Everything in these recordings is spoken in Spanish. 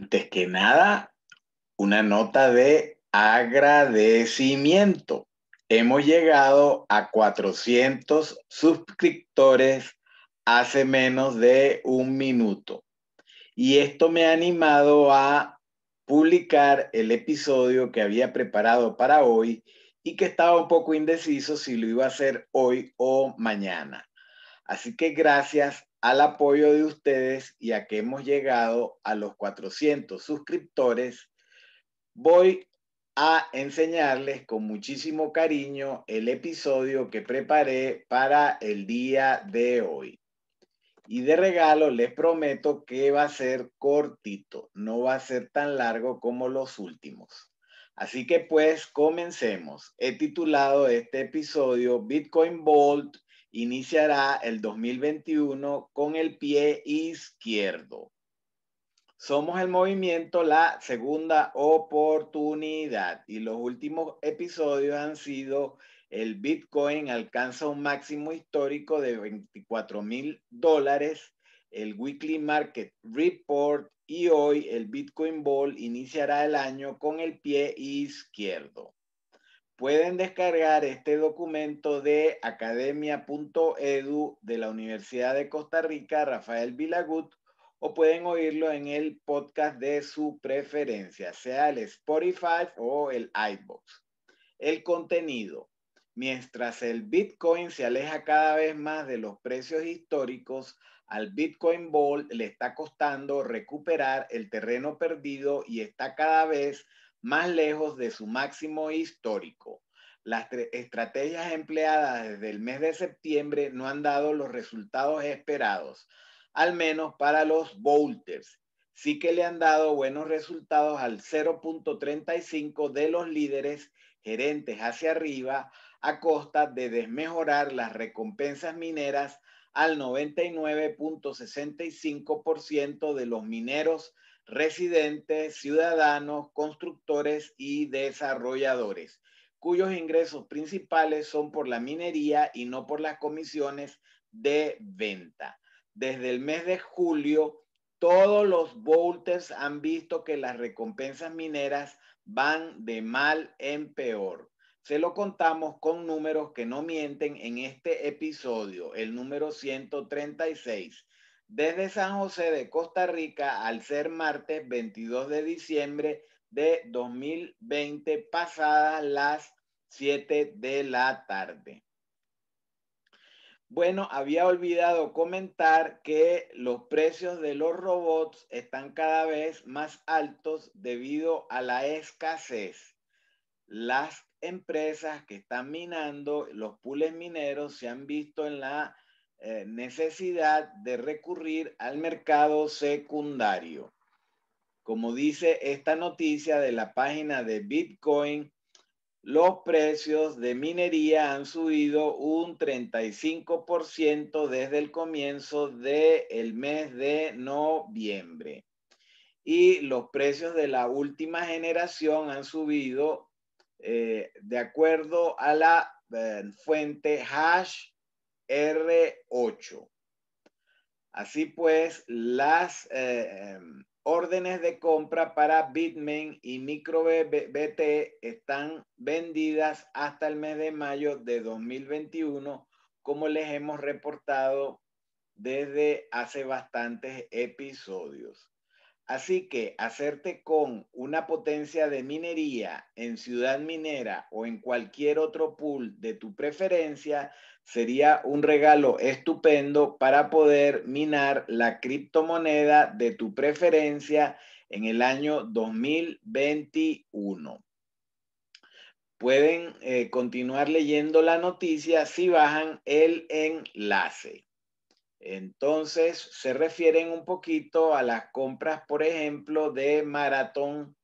antes que nada, una nota de agradecimiento. Hemos llegado a 400 suscriptores hace menos de un minuto. Y esto me ha animado a publicar el episodio que había preparado para hoy y que estaba un poco indeciso si lo iba a hacer hoy o mañana. Así que gracias al apoyo de ustedes y a que hemos llegado a los 400 suscriptores, voy a enseñarles con muchísimo cariño el episodio que preparé para el día de hoy. Y de regalo les prometo que va a ser cortito, no va a ser tan largo como los últimos. Así que pues comencemos. He titulado este episodio Bitcoin Vault iniciará el 2021 con el pie izquierdo. Somos el movimiento La Segunda Oportunidad y los últimos episodios han sido el Bitcoin alcanza un máximo histórico de 24 mil dólares, el Weekly Market Report y hoy el Bitcoin Ball iniciará el año con el pie izquierdo pueden descargar este documento de academia.edu de la Universidad de Costa Rica, Rafael Vilagut, o pueden oírlo en el podcast de su preferencia, sea el Spotify o el iBox. El contenido. Mientras el Bitcoin se aleja cada vez más de los precios históricos, al Bitcoin Ball le está costando recuperar el terreno perdido y está cada vez más lejos de su máximo histórico. Las estrategias empleadas desde el mes de septiembre no han dado los resultados esperados, al menos para los bolters. Sí que le han dado buenos resultados al 0.35 de los líderes gerentes hacia arriba a costa de desmejorar las recompensas mineras al 99.65% de los mineros residentes, ciudadanos, constructores y desarrolladores, cuyos ingresos principales son por la minería y no por las comisiones de venta. Desde el mes de julio, todos los bolters han visto que las recompensas mineras van de mal en peor. Se lo contamos con números que no mienten en este episodio, el número 136 desde San José de Costa Rica al ser martes 22 de diciembre de 2020 pasadas las 7 de la tarde. Bueno, había olvidado comentar que los precios de los robots están cada vez más altos debido a la escasez. Las empresas que están minando, los pules mineros, se han visto en la eh, necesidad de recurrir al mercado secundario. Como dice esta noticia de la página de Bitcoin, los precios de minería han subido un 35% desde el comienzo del el mes de noviembre. Y los precios de la última generación han subido eh, de acuerdo a la eh, fuente hash R8. Así pues, las eh, em, órdenes de compra para Bitmain y MicroBT están vendidas hasta el mes de mayo de 2021, como les hemos reportado desde hace bastantes episodios. Así que hacerte con una potencia de minería en Ciudad Minera o en cualquier otro pool de tu preferencia sería un regalo estupendo para poder minar la criptomoneda de tu preferencia en el año 2021. Pueden eh, continuar leyendo la noticia si bajan el enlace. Entonces, se refieren un poquito a las compras, por ejemplo, de Marathon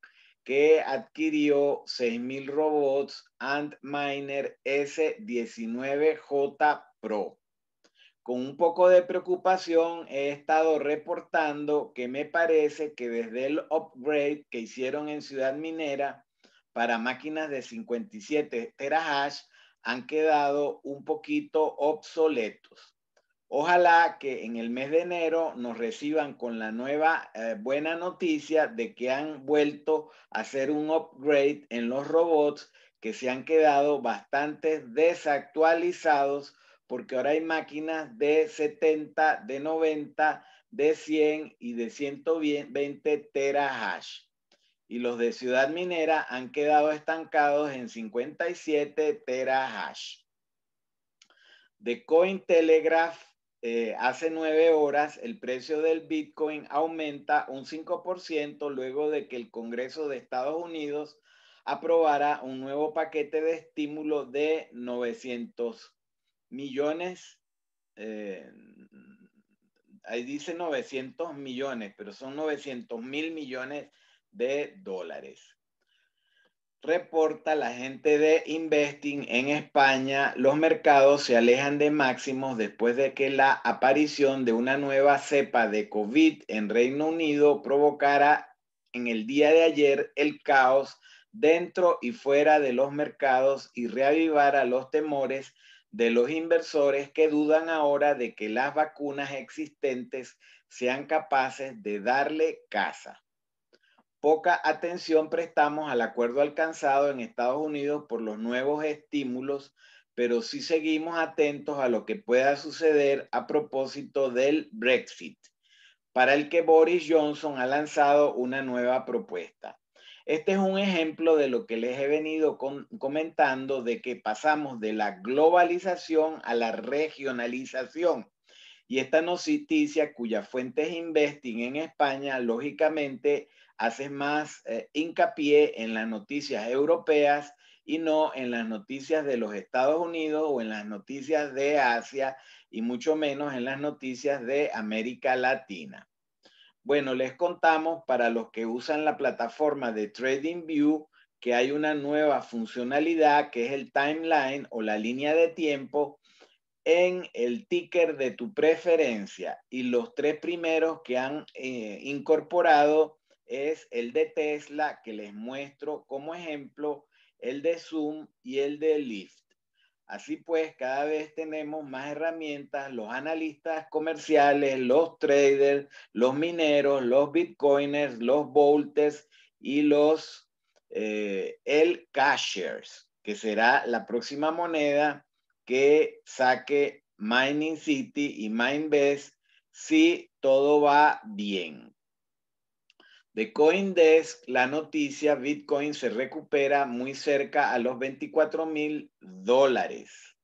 que adquirió 6.000 robots Antminer S19J Pro. Con un poco de preocupación he estado reportando que me parece que desde el upgrade que hicieron en Ciudad Minera para máquinas de 57 terahash han quedado un poquito obsoletos. Ojalá que en el mes de enero nos reciban con la nueva eh, buena noticia de que han vuelto a hacer un upgrade en los robots que se han quedado bastante desactualizados porque ahora hay máquinas de 70, de 90, de 100 y de 120 terahash. Y los de Ciudad Minera han quedado estancados en 57 terahash. De Cointelegraph eh, hace nueve horas el precio del Bitcoin aumenta un 5% luego de que el Congreso de Estados Unidos aprobara un nuevo paquete de estímulo de 900 millones. Eh, ahí dice 900 millones, pero son 900 mil millones de dólares reporta la gente de Investing en España, los mercados se alejan de máximos después de que la aparición de una nueva cepa de COVID en Reino Unido provocara en el día de ayer el caos dentro y fuera de los mercados y reavivara los temores de los inversores que dudan ahora de que las vacunas existentes sean capaces de darle casa poca atención prestamos al acuerdo alcanzado en Estados Unidos por los nuevos estímulos, pero sí seguimos atentos a lo que pueda suceder a propósito del Brexit, para el que Boris Johnson ha lanzado una nueva propuesta. Este es un ejemplo de lo que les he venido comentando, de que pasamos de la globalización a la regionalización. Y esta noticia, cuya fuente es Investing en España, lógicamente haces más eh, hincapié en las noticias europeas y no en las noticias de los Estados Unidos o en las noticias de Asia y mucho menos en las noticias de América Latina. Bueno, les contamos para los que usan la plataforma de TradingView que hay una nueva funcionalidad que es el timeline o la línea de tiempo en el ticker de tu preferencia y los tres primeros que han eh, incorporado es el de Tesla, que les muestro como ejemplo, el de Zoom y el de Lyft. Así pues, cada vez tenemos más herramientas, los analistas comerciales, los traders, los mineros, los bitcoiners, los bolters y los eh, el cashers, que será la próxima moneda que saque Mining City y Mindbest si todo va bien. De Coindesk, la noticia, Bitcoin se recupera muy cerca a los 24 mil dólares.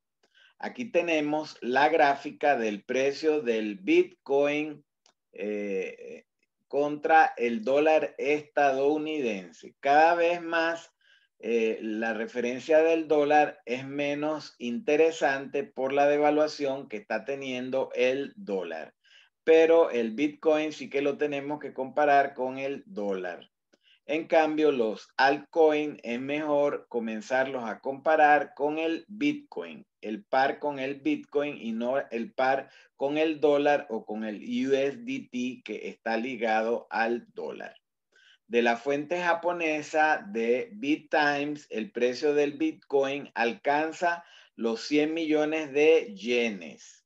Aquí tenemos la gráfica del precio del Bitcoin eh, contra el dólar estadounidense. Cada vez más eh, la referencia del dólar es menos interesante por la devaluación que está teniendo el dólar pero el Bitcoin sí que lo tenemos que comparar con el dólar. En cambio, los altcoins es mejor comenzarlos a comparar con el Bitcoin, el par con el Bitcoin y no el par con el dólar o con el USDT que está ligado al dólar. De la fuente japonesa de BitTimes, el precio del Bitcoin alcanza los 100 millones de yenes.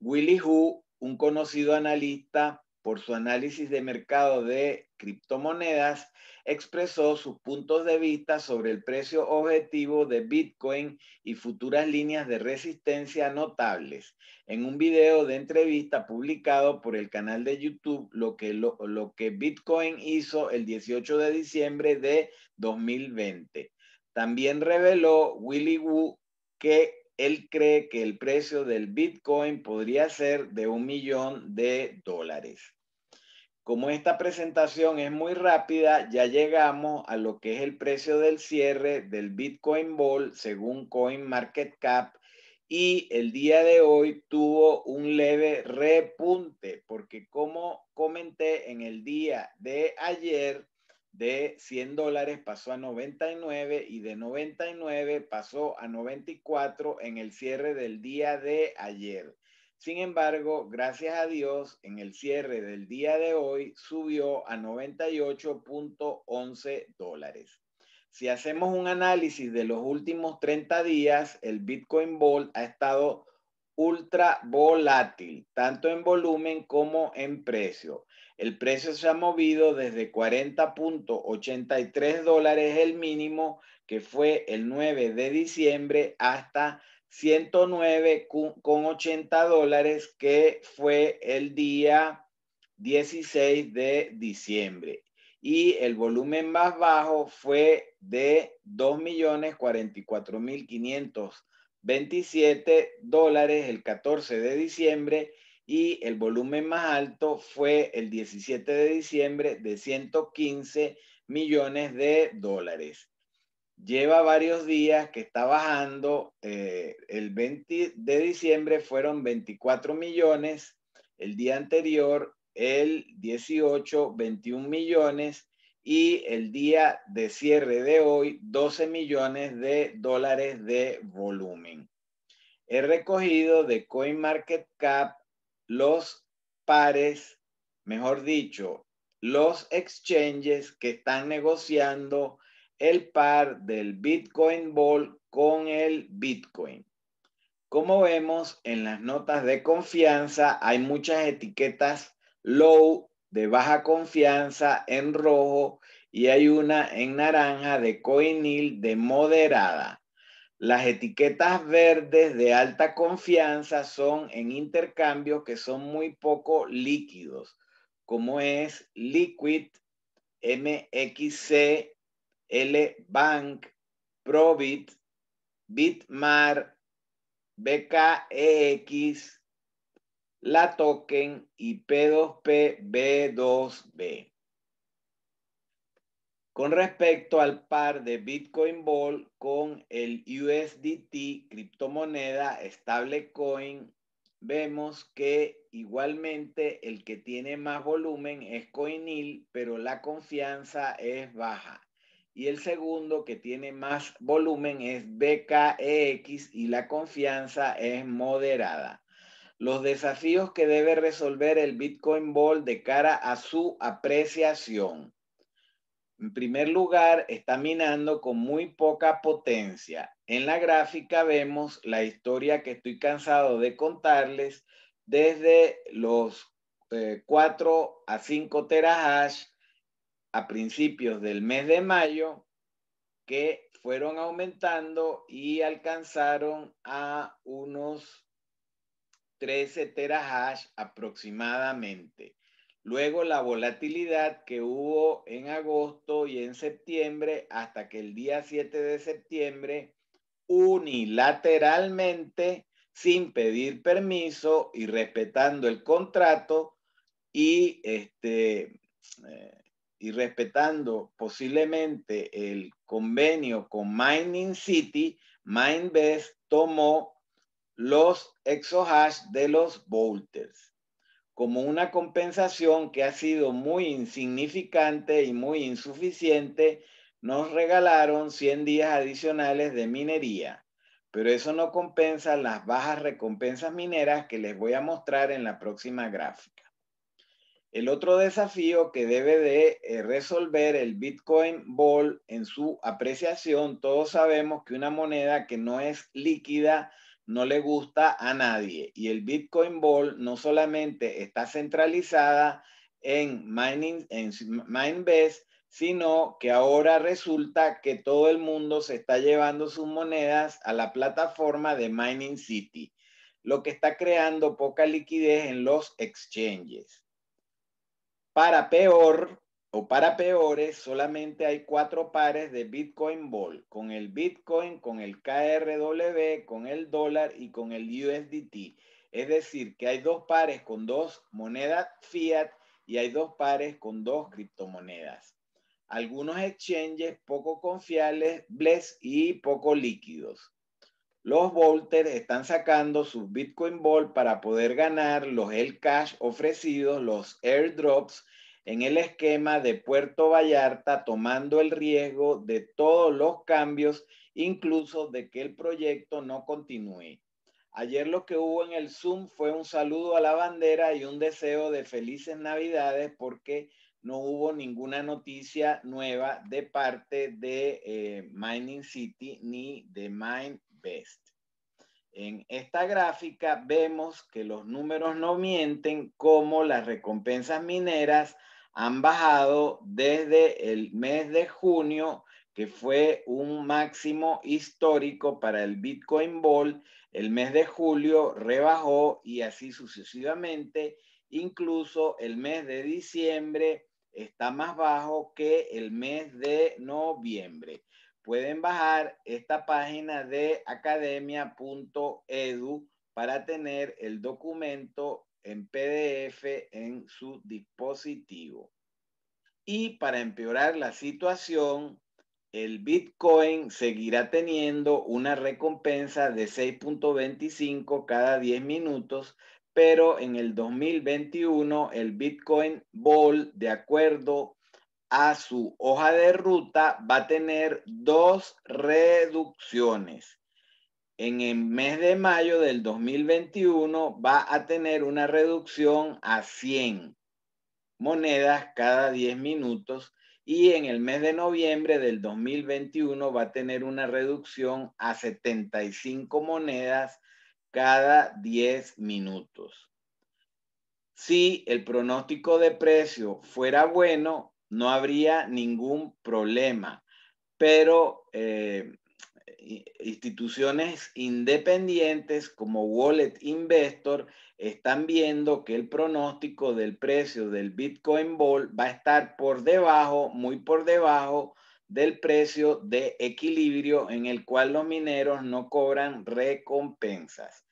Willy Hu, un conocido analista, por su análisis de mercado de criptomonedas, expresó sus puntos de vista sobre el precio objetivo de Bitcoin y futuras líneas de resistencia notables en un video de entrevista publicado por el canal de YouTube Lo que, lo, que Bitcoin hizo el 18 de diciembre de 2020. También reveló Willy Wu que él cree que el precio del Bitcoin podría ser de un millón de dólares. Como esta presentación es muy rápida, ya llegamos a lo que es el precio del cierre del Bitcoin Ball según CoinMarketCap y el día de hoy tuvo un leve repunte porque como comenté en el día de ayer, de 100 dólares pasó a 99 y de 99 pasó a 94 en el cierre del día de ayer. Sin embargo, gracias a Dios, en el cierre del día de hoy subió a 98.11 dólares. Si hacemos un análisis de los últimos 30 días, el Bitcoin Ball ha estado ultra volátil, tanto en volumen como en precio. El precio se ha movido desde 40.83 dólares el mínimo, que fue el 9 de diciembre, hasta 109.80 dólares, que fue el día 16 de diciembre. Y el volumen más bajo fue de 2.044.527 dólares el 14 de diciembre y el volumen más alto fue el 17 de diciembre de 115 millones de dólares. Lleva varios días que está bajando. Eh, el 20 de diciembre fueron 24 millones. El día anterior, el 18, 21 millones. Y el día de cierre de hoy, 12 millones de dólares de volumen. He recogido de CoinMarketCap los pares, mejor dicho, los exchanges que están negociando el par del Bitcoin Ball con el Bitcoin. Como vemos en las notas de confianza, hay muchas etiquetas low de baja confianza en rojo y hay una en naranja de Coinil de moderada. Las etiquetas verdes de alta confianza son en intercambios que son muy poco líquidos, como es Liquid, MXC, Bank Probit, Bitmar, BKEX, La Token y P2P B2B con respecto al par de Bitcoin Ball con el USDT criptomoneda stablecoin, vemos que igualmente el que tiene más volumen es Coinil, pero la confianza es baja. Y el segundo que tiene más volumen es BKEX y la confianza es moderada. Los desafíos que debe resolver el Bitcoin Ball de cara a su apreciación en primer lugar, está minando con muy poca potencia. En la gráfica vemos la historia que estoy cansado de contarles desde los 4 eh, a 5 terahash a principios del mes de mayo, que fueron aumentando y alcanzaron a unos 13 terahash aproximadamente. Luego la volatilidad que hubo en agosto y en septiembre hasta que el día 7 de septiembre unilateralmente, sin pedir permiso y respetando el contrato y, este, eh, y respetando posiblemente el convenio con Mining City, MindBest tomó los exohash de los Bolters como una compensación que ha sido muy insignificante y muy insuficiente, nos regalaron 100 días adicionales de minería, pero eso no compensa las bajas recompensas mineras que les voy a mostrar en la próxima gráfica. El otro desafío que debe de eh, resolver el Bitcoin Ball en su apreciación, todos sabemos que una moneda que no es líquida no le gusta a nadie. Y el Bitcoin Ball no solamente está centralizada en, mining, en sino que ahora resulta que todo el mundo se está llevando sus monedas a la plataforma de Mining City, lo que está creando poca liquidez en los exchanges. Para peor, o para peores, solamente hay cuatro pares de Bitcoin Ball, con el Bitcoin, con el KRW, con el dólar y con el USDT. Es decir, que hay dos pares con dos monedas fiat y hay dos pares con dos criptomonedas. Algunos exchanges poco confiables y poco líquidos. Los Volters están sacando sus Bitcoin Ball para poder ganar los El Cash ofrecidos, los airdrops en el esquema de Puerto Vallarta, tomando el riesgo de todos los cambios, incluso de que el proyecto no continúe. Ayer lo que hubo en el Zoom fue un saludo a la bandera y un deseo de felices navidades porque no hubo ninguna noticia nueva de parte de eh, Mining City ni de Mine Best En esta gráfica vemos que los números no mienten, como las recompensas mineras han bajado desde el mes de junio, que fue un máximo histórico para el Bitcoin Ball. El mes de julio rebajó y así sucesivamente. Incluso el mes de diciembre está más bajo que el mes de noviembre. Pueden bajar esta página de academia.edu para tener el documento en PDF en su dispositivo. Y para empeorar la situación, el Bitcoin seguirá teniendo una recompensa de 6.25 cada 10 minutos, pero en el 2021 el Bitcoin Ball, de acuerdo a su hoja de ruta, va a tener dos reducciones en el mes de mayo del 2021 va a tener una reducción a 100 monedas cada 10 minutos y en el mes de noviembre del 2021 va a tener una reducción a 75 monedas cada 10 minutos. Si el pronóstico de precio fuera bueno, no habría ningún problema, pero eh, instituciones independientes como Wallet Investor están viendo que el pronóstico del precio del Bitcoin Ball va a estar por debajo, muy por debajo del precio de equilibrio en el cual los mineros no cobran recompensas.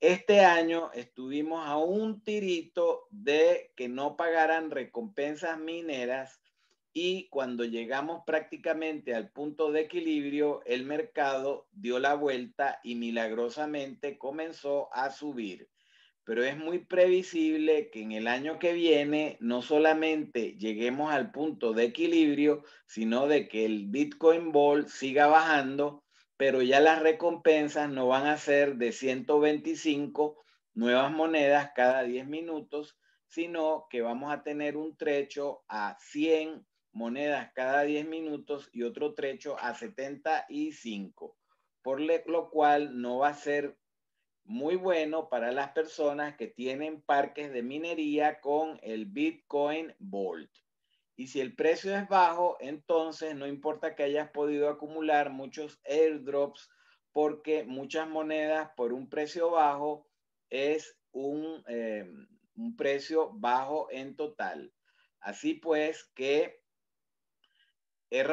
Este año estuvimos a un tirito de que no pagaran recompensas mineras y cuando llegamos prácticamente al punto de equilibrio, el mercado dio la vuelta y milagrosamente comenzó a subir. Pero es muy previsible que en el año que viene no solamente lleguemos al punto de equilibrio, sino de que el Bitcoin Ball siga bajando, pero ya las recompensas no van a ser de 125 nuevas monedas cada 10 minutos, sino que vamos a tener un trecho a 100 monedas cada 10 minutos y otro trecho a 75, por lo cual no va a ser muy bueno para las personas que tienen parques de minería con el Bitcoin Vault. Y si el precio es bajo, entonces no importa que hayas podido acumular muchos airdrops porque muchas monedas por un precio bajo es un, eh, un precio bajo en total. Así pues que he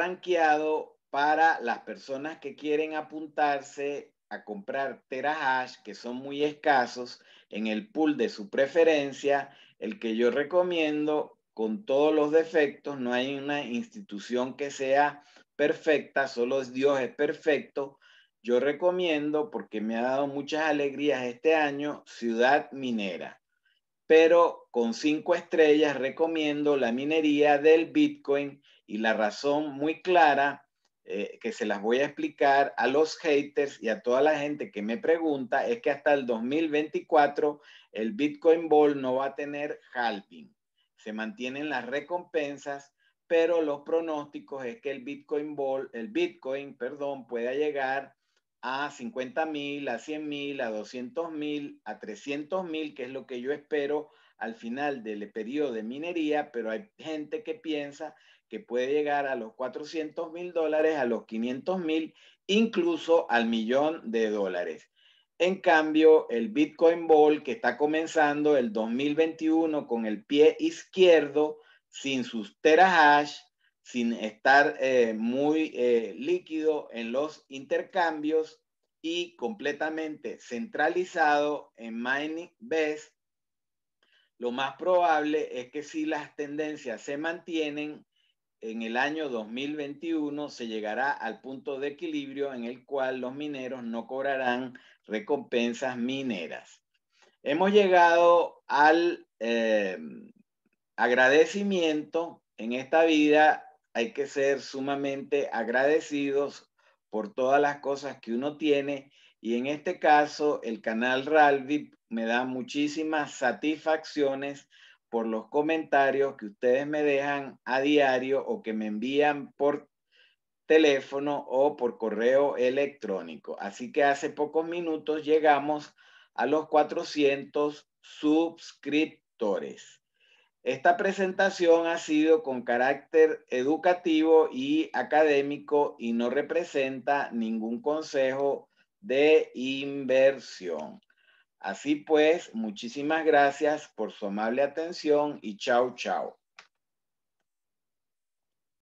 para las personas que quieren apuntarse a comprar terahash, que son muy escasos, en el pool de su preferencia, el que yo recomiendo con todos los defectos, no hay una institución que sea perfecta, solo Dios es perfecto. Yo recomiendo, porque me ha dado muchas alegrías este año, Ciudad Minera. Pero con cinco estrellas recomiendo la minería del Bitcoin y la razón muy clara eh, que se las voy a explicar a los haters y a toda la gente que me pregunta es que hasta el 2024 el Bitcoin Ball no va a tener halving. Se mantienen las recompensas, pero los pronósticos es que el Bitcoin Ball, el Bitcoin, perdón, pueda llegar a 50 mil, a 100 mil, a 200 mil, a 300 mil, que es lo que yo espero al final del periodo de minería, pero hay gente que piensa que puede llegar a los 400 mil dólares, a los 500 mil, incluso al millón de dólares. En cambio, el Bitcoin Ball que está comenzando el 2021 con el pie izquierdo, sin sus terahash, sin estar eh, muy eh, líquido en los intercambios y completamente centralizado en Mining Best, lo más probable es que si las tendencias se mantienen, en el año 2021 se llegará al punto de equilibrio en el cual los mineros no cobrarán recompensas mineras. Hemos llegado al eh, agradecimiento. En esta vida hay que ser sumamente agradecidos por todas las cosas que uno tiene y en este caso el canal Ralvip me da muchísimas satisfacciones por los comentarios que ustedes me dejan a diario o que me envían por teléfono o por correo electrónico. Así que hace pocos minutos llegamos a los 400 suscriptores. Esta presentación ha sido con carácter educativo y académico y no representa ningún consejo de inversión. Así pues, muchísimas gracias por su amable atención y chao, chao.